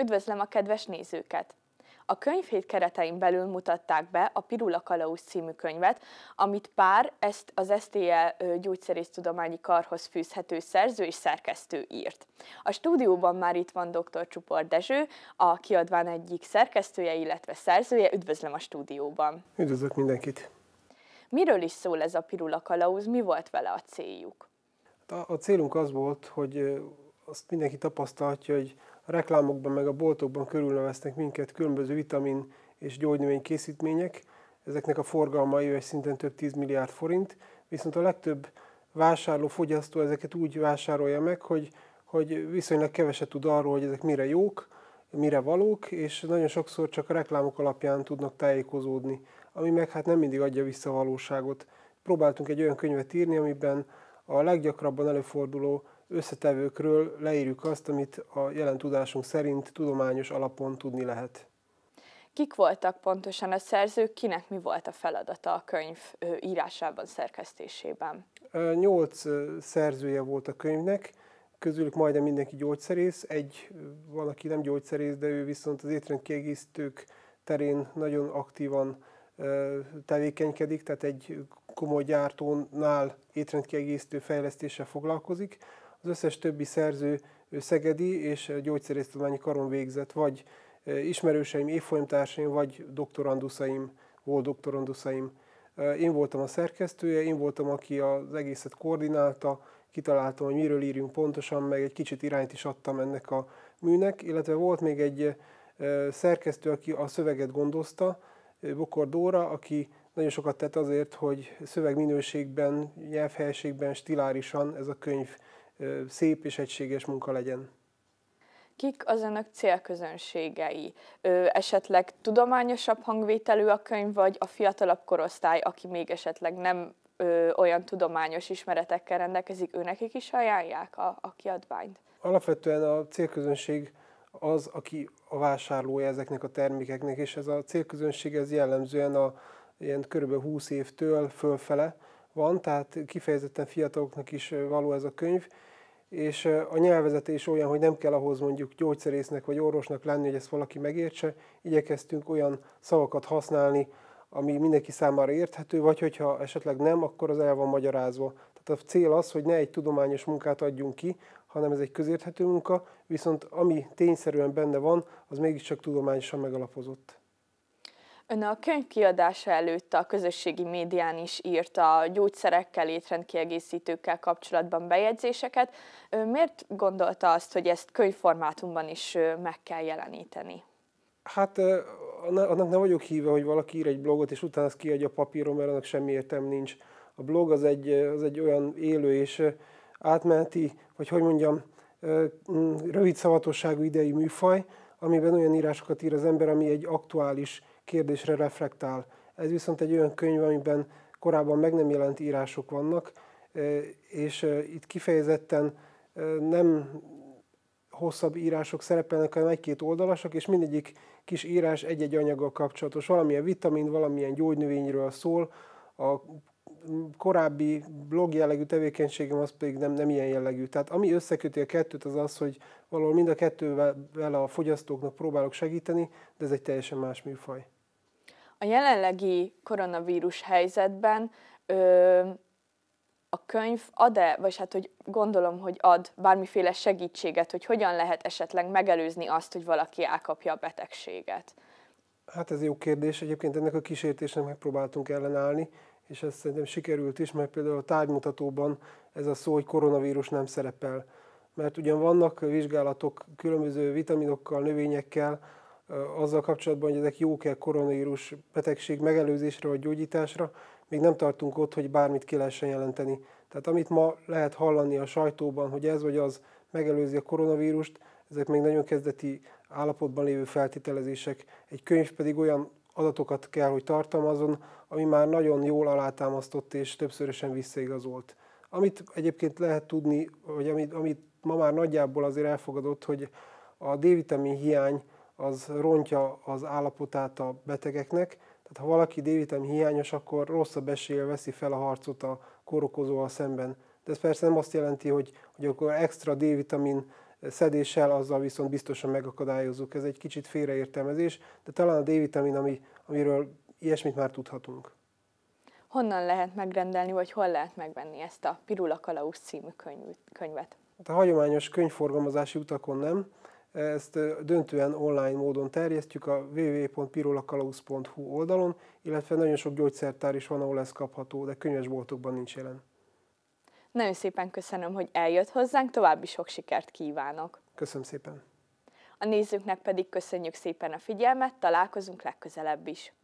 Üdvözlöm a kedves nézőket! A könyvhét keretein belül mutatták be a Pirula Kalauz című könyvet, amit pár ezt az STE gyógyszerésztudományi karhoz fűzhető szerző és szerkesztő írt. A stúdióban már itt van dr. Csupor Dezső, a kiadván egyik szerkesztője, illetve szerzője. Üdvözlöm a stúdióban! Üdvözlök mindenkit! Miről is szól ez a Pirula Kalauz, mi volt vele a céljuk? A célunk az volt, hogy azt mindenki tapasztalhatja, hogy a reklámokban meg a boltokban körülneveznek minket különböző vitamin és gyógynövény készítmények, ezeknek a forgalma éves szinten több 10 milliárd forint, viszont a legtöbb vásárló, fogyasztó ezeket úgy vásárolja meg, hogy, hogy viszonylag keveset tud arról, hogy ezek mire jók, mire valók, és nagyon sokszor csak a reklámok alapján tudnak tájékozódni, ami meg hát nem mindig adja vissza a valóságot. Próbáltunk egy olyan könyvet írni, amiben a leggyakrabban előforduló összetevőkről leírjuk azt, amit a jelen tudásunk szerint tudományos alapon tudni lehet. Kik voltak pontosan a szerzők, kinek mi volt a feladata a könyv írásában, szerkesztésében? Nyolc szerzője volt a könyvnek, közülük majdnem mindenki gyógyszerész, egy van, aki nem gyógyszerész, de ő viszont az étrendkiegészítők terén nagyon aktívan tevékenykedik, tehát egy komoly gyártónál étrendkiegészítő fejlesztéssel foglalkozik. Az összes többi szerző szegedi és gyógyszerésztudományi karon végzett, vagy ismerőseim, évfolyamtársaim, vagy doktoranduszaim, volt doktoranduszaim. Én voltam a szerkesztője, én voltam, aki az egészet koordinálta, kitaláltam, hogy miről írjunk pontosan, meg egy kicsit irányt is adtam ennek a műnek, illetve volt még egy szerkesztő, aki a szöveget gondozta, Bokor Dóra, aki nagyon sokat tett azért, hogy szövegminőségben, nyelvhelyiségben, stilárisan ez a könyv szép és egységes munka legyen. Kik az önök célközönségei? Ö, esetleg tudományosabb hangvételű a könyv, vagy a fiatalabb korosztály, aki még esetleg nem ö, olyan tudományos ismeretekkel rendelkezik, őnek is ajánlják a, a kiadványt? Alapvetően a célközönség az, aki a vásárlója ezeknek a termékeknek, és ez a célközönség ez jellemzően a ilyen kb. 20 évtől fölfele van, tehát kifejezetten fiataloknak is való ez a könyv, és a nyelvezetés olyan, hogy nem kell ahhoz mondjuk gyógyszerésznek vagy orvosnak lenni, hogy ezt valaki megértse. Igyekeztünk olyan szavakat használni, ami mindenki számára érthető, vagy hogyha esetleg nem, akkor az el van magyarázva. Tehát a cél az, hogy ne egy tudományos munkát adjunk ki, hanem ez egy közérthető munka, viszont ami tényszerűen benne van, az mégiscsak tudományosan megalapozott. Ön a könyv kiadása előtt a közösségi médián is írt a gyógyszerekkel, étrendkiegészítőkkel kapcsolatban bejegyzéseket. Miért gondolta azt, hogy ezt könyvformátumban is meg kell jeleníteni? Hát annak nem vagyok híve, hogy valaki ír egy blogot, és utána azt kiadja papíron, mert annak semmi értem nincs. A blog az egy, az egy olyan élő és átmenti, vagy hogy mondjam, mm, rövid szavatosságú idei műfaj, amiben olyan írásokat ír az ember, ami egy aktuális kérdésre reflektál. Ez viszont egy olyan könyv, amiben korábban meg nem jelent írások vannak, és itt kifejezetten nem hosszabb írások szerepelnek, hanem egy-két oldalasak, és mindegyik kis írás egy-egy anyaggal kapcsolatos. Valamilyen vitamin, valamilyen gyógynövényről szól, a korábbi blog jellegű tevékenységem az pedig nem, nem ilyen jellegű. Tehát ami összeköti a kettőt az az, hogy valahol mind a kettővel a fogyasztóknak próbálok segíteni, de ez egy teljesen más műfaj. A jelenlegi koronavírus helyzetben ö, a könyv ad-e, vagy hát hogy gondolom, hogy ad bármiféle segítséget, hogy hogyan lehet esetleg megelőzni azt, hogy valaki elkapja a betegséget? Hát ez jó kérdés. Egyébként ennek a kísértésnek megpróbáltunk ellenállni, és ez szerintem sikerült is, mert például a tárgymutatóban ez a szó, hogy koronavírus nem szerepel. Mert ugyan vannak vizsgálatok különböző vitaminokkal, növényekkel, azzal kapcsolatban, hogy ezek jók-e koronavírus betegség megelőzésre vagy gyógyításra, még nem tartunk ott, hogy bármit ki lehessen jelenteni. Tehát amit ma lehet hallani a sajtóban, hogy ez vagy az megelőzi a koronavírust, ezek még nagyon kezdeti állapotban lévő feltételezések. Egy könyv pedig olyan adatokat kell, hogy tartalmazon, ami már nagyon jól alátámasztott és többszörösen visszaigazolt. Amit egyébként lehet tudni, vagy amit, amit ma már nagyjából azért elfogadott, hogy a D-vitamin hiány az rontja az állapotát a betegeknek. Tehát ha valaki d vitamin hiányos, akkor rosszabb eséllyel veszi fel a harcot a kórokozóval szemben. De ez persze nem azt jelenti, hogy, hogy akkor extra D-vitamin szedéssel azzal viszont biztosan megakadályozzuk. Ez egy kicsit félreértelmezés, de talán a D-vitamin, ami, amiről ilyesmit már tudhatunk. Honnan lehet megrendelni, vagy hol lehet megvenni ezt a Pirula Kalausz című könyvet? Hát a hagyományos könyvforgalmazási utakon nem, ezt döntően online módon terjesztjük a www.pirolakalausz.hu oldalon, illetve nagyon sok gyógyszertár is van, ahol ez kapható, de könyvesboltokban nincs jelen. Nagyon szépen köszönöm, hogy eljött hozzánk, további sok sikert kívánok. Köszönöm szépen. A nézőknek pedig köszönjük szépen a figyelmet, találkozunk legközelebb is.